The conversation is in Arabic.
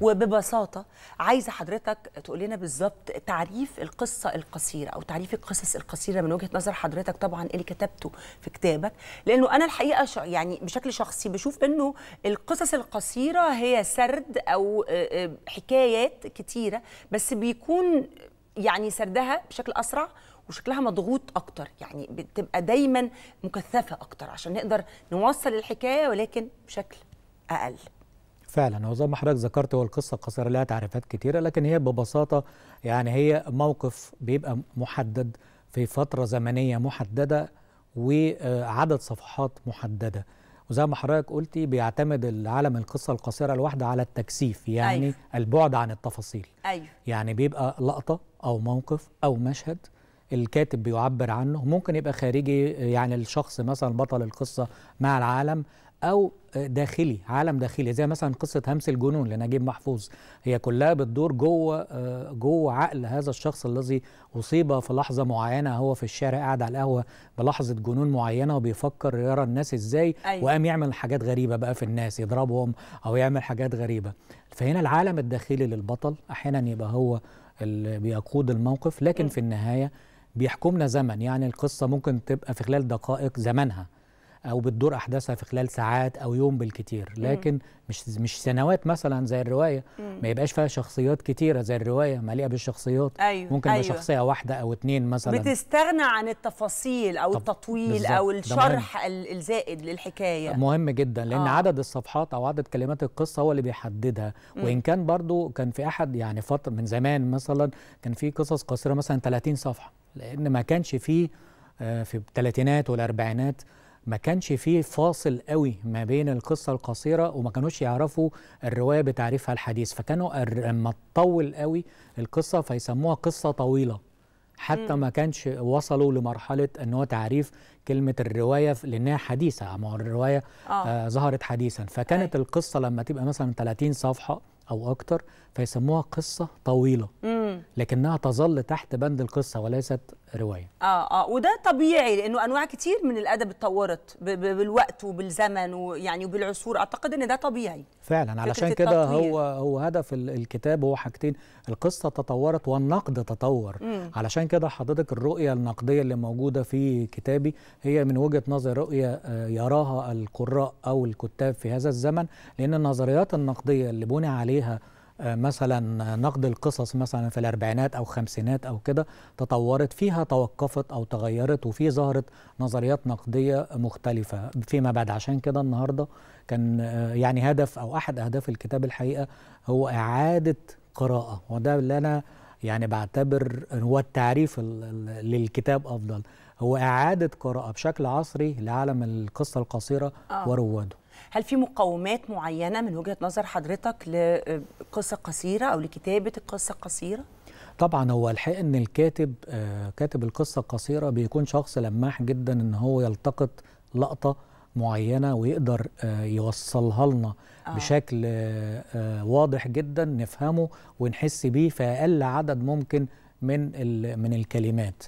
وببساطه عايزه حضرتك تقول لنا بالظبط تعريف القصه القصيره او تعريف القصص القصيره من وجهه نظر حضرتك طبعا إيه اللي كتبته في كتابك لانه انا الحقيقه يعني بشكل شخصي بشوف انه القصص القصيره هي سرد او حكايات كتيره بس بيكون يعني سردها بشكل اسرع وشكلها مضغوط اكتر يعني بتبقى دايما مكثفه اكتر عشان نقدر نوصل الحكايه ولكن بشكل اقل فعلا وزي ما حضرتك ذكرت هو القصه القصيره لها تعريفات كثيره لكن هي ببساطه يعني هي موقف بيبقى محدد في فتره زمنيه محدده وعدد صفحات محدده وزي ما حضرتك قلتي بيعتمد العالم القصه القصيره الواحده على التكثيف يعني أيوه. البعد عن التفاصيل أيوه. يعني بيبقى لقطه او موقف او مشهد الكاتب بيعبر عنه ممكن يبقى خارجي يعني الشخص مثلا بطل القصه مع العالم او داخلي عالم داخلي زي مثلا قصه همس الجنون لنجيب محفوظ هي كلها بتدور جوه آه، جوه عقل هذا الشخص الذي اصيب في لحظه معينه هو في الشارع قاعد على القهوه بلحظه جنون معينه وبيفكر يرى الناس ازاي أيوة. وقام يعمل حاجات غريبه بقى في الناس يضربهم او يعمل حاجات غريبه فهنا العالم الداخلي للبطل احيانا يبقى هو اللي بيقود الموقف لكن في النهايه بيحكمنا زمن يعني القصه ممكن تبقى في خلال دقائق زمنها او بتدور احداثها في خلال ساعات او يوم بالكتير لكن مش مش سنوات مثلا زي الروايه ما يبقاش فيها شخصيات كتيره زي الروايه مليئه بالشخصيات أيوة ممكن أيوة. بشخصيه واحده او اتنين مثلا بتستغنى عن التفاصيل او التطويل او الشرح الزائد للحكايه مهم جدا لان آه. عدد الصفحات او عدد كلمات القصه هو اللي بيحددها وان كان برضو كان في احد يعني فتره من زمان مثلا كان في قصص قصيره مثلا 30 صفحه لان ما كانش فيه آه، في الثلاثينات والاربعينات ما كانش فيه فاصل قوي ما بين القصه القصيره وما كانوش يعرفوا الروايه بتعريفها الحديث فكانوا لما تطول قوي القصه فيسموها قصه طويله حتى ما كانش وصلوا لمرحله ان هو تعريف كلمه الروايه لانها حديثه ما هو الروايه آه. آه ظهرت حديثا فكانت أي. القصه لما تبقى مثلا 30 صفحه او اكتر فيسموها قصه طويله مم. لكنها تظل تحت بند القصه وليست روايه اه اه وده طبيعي لانه انواع كتير من الادب اتطورت بالوقت وبالزمن ويعني وبالعصور اعتقد ان ده طبيعي فعلا علشان كده هو هو هدف الكتاب هو حاجتين القصه تطورت والنقد تطور مم. علشان كده حضرتك الرؤيه النقديه اللي موجوده في كتابي هي من وجهه نظر رؤيه آه، يراها القراء او الكتاب في هذا الزمن لان النظريات النقديه اللي بني عليها آه، مثلا نقد القصص مثلا في الاربعينات او خمسينات او كده تطورت فيها توقفت او تغيرت وفي ظهرت نظريات نقديه مختلفه فيما بعد عشان كده النهارده كان آه، يعني هدف او احد اهداف الكتاب الحقيقه هو اعاده قراءه وده اللي انا يعني بعتبر هو التعريف للكتاب افضل هو اعاده قراءه بشكل عصري لعالم القصه القصيره آه. ورواده هل في مقومات معينه من وجهه نظر حضرتك لقصه قصيره او لكتابه القصه القصيره طبعا هو الحقيقه ان الكاتب آه، كاتب القصه القصيره بيكون شخص لماح جدا ان هو يلتقط لقطه معينه ويقدر آه، يوصلها لنا آه. بشكل آه، واضح جدا نفهمه ونحس بيه في اقل عدد ممكن من من الكلمات